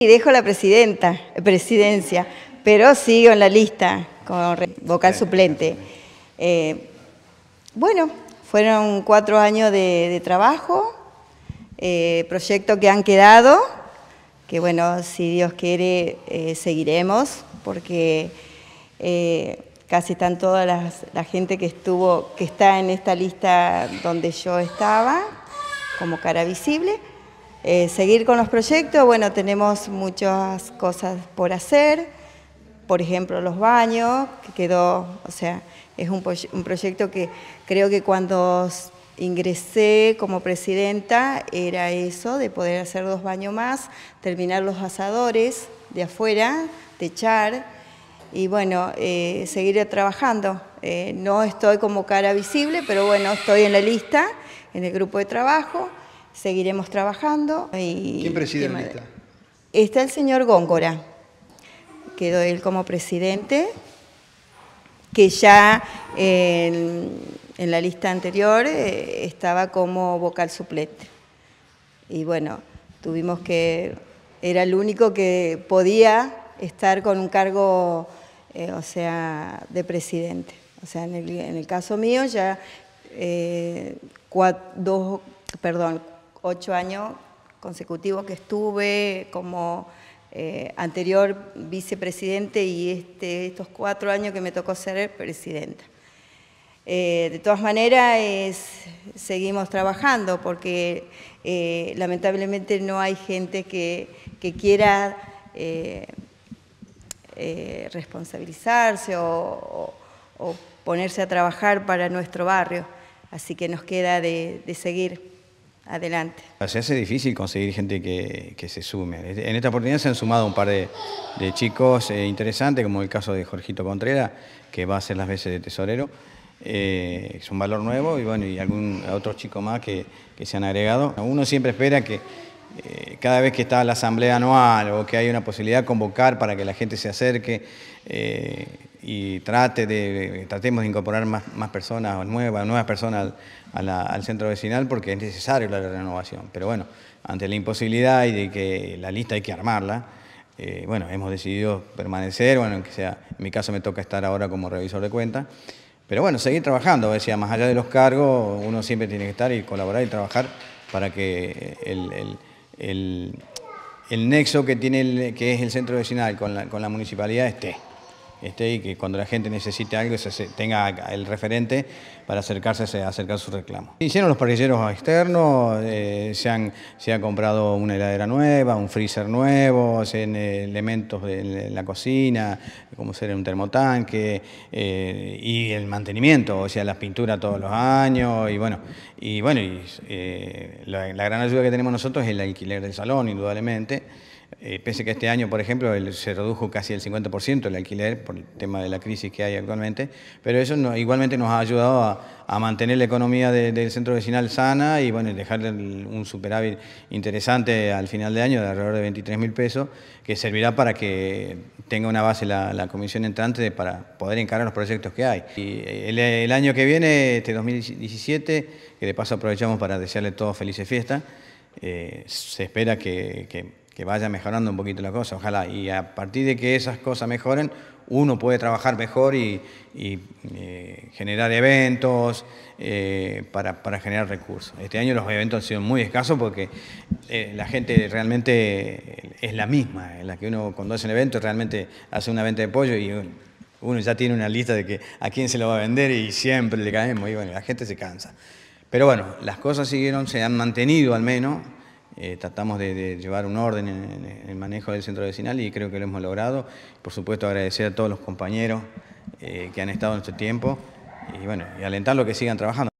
Y dejo la presidenta, presidencia, pero sigo en la lista como vocal suplente. Eh, bueno, fueron cuatro años de, trabajo, eh, proyectos que han quedado, que bueno, si Dios quiere, eh, seguiremos, porque casi están todas las, la gente que estuvo, que está en esta lista donde yo estaba, como cara visible. Eh, seguir con los proyectos, bueno, tenemos muchas cosas por hacer, por ejemplo, los baños, que quedó, o sea, es un, proyecto que creo que cuando ingresé como presidenta era eso, de poder hacer dos baños más, terminar los asadores de afuera, techar y bueno, eh, seguir trabajando. Eh, no estoy como cara visible, pero bueno, estoy en la lista, en el grupo de trabajo seguiremos trabajando. Y, ¿Quién preside la Está el señor Góngora, quedó él como presidente, que ya en, la lista anterior eh, estaba como vocal suplente. Y bueno, tuvimos que, era el único que podía estar con un cargo, eh, o sea, de presidente. O sea, en el, caso mío ya eh, dos, perdón, ocho años consecutivos que estuve como eh, anterior vicepresidente y este, estos cuatro años que me tocó ser presidenta. Eh, de todas maneras, seguimos trabajando porque eh, lamentablemente no hay gente que, quiera responsabilizarse o, ponerse a trabajar para nuestro barrio. Así que nos queda de, de seguir adelante. Ah, se hace difícil conseguir gente que, se sume. En esta oportunidad se han sumado un par de, chicos eh, interesantes, como el caso de Jorgito Contreras, que va a ser las veces de tesorero. Eh, es un valor nuevo y bueno, y algún otro chico más que, se han agregado. Uno siempre espera que eh, cada vez que está la asamblea anual o que hay una posibilidad convocar para que la gente se acerque y trate de, tratemos de incorporar más, más personas nuevas, nuevas personas al, centro vecinal porque es necesario la renovación. Pero bueno, ante la imposibilidad y de que la lista hay que armarla, eh, bueno, hemos decidido permanecer, bueno, que sea, en mi caso me toca estar ahora como revisor de cuentas, pero bueno, seguir trabajando, decía, más allá de los cargos, uno siempre tiene que estar y colaborar y trabajar para que el, nexo que tiene que es el centro vecinal con la municipalidad esté. Este, y que cuando la gente necesite algo tenga el referente para acercarse a acercar su reclamo. Hicieron los parrilleros externos, eh, se, han, ha comprado una heladera nueva, un freezer nuevo, eh, elementos de la cocina, como ser un termotanque, eh, y el mantenimiento, o sea, las pintura todos los años, y bueno, y bueno, y, la, la gran ayuda que tenemos nosotros es el alquiler del salón, indudablemente. Eh, pese que este año, por ejemplo, se redujo casi el 50% el alquiler por el tema de la crisis que hay actualmente, pero eso igualmente nos ha ayudado a, mantener la economía del centro vecinal sana y bueno, dejar un superávit interesante al final de año de alrededor de 23 mil pesos, que servirá para que tenga una base la, comisión entrante para poder encarar los proyectos que hay. Y eh, el, año que viene, este 2017, que de paso aprovechamos para desearle todos felices fiestas, eh, se espera que que vaya mejorando un poquito la cosa, ojalá. Y a partir de que esas cosas mejoren, uno puede trabajar mejor y, eh, generar eventos eh, para, generar recursos. Este año los eventos han sido muy escasos porque eh, la gente realmente es la misma, en la que uno cuando hace un evento realmente hace una venta de pollo y uno ya tiene una lista de que a quién se lo va a vender y siempre le caemos y bueno, la gente se cansa. Pero bueno, las cosas siguieron, se han mantenido al menos eh, tratamos de, llevar un orden en, el manejo del centro vecinal y creo que lo hemos logrado. Por supuesto, agradecer a todos los compañeros eh, que han estado en este tiempo y, bueno, y alentar que sigan trabajando.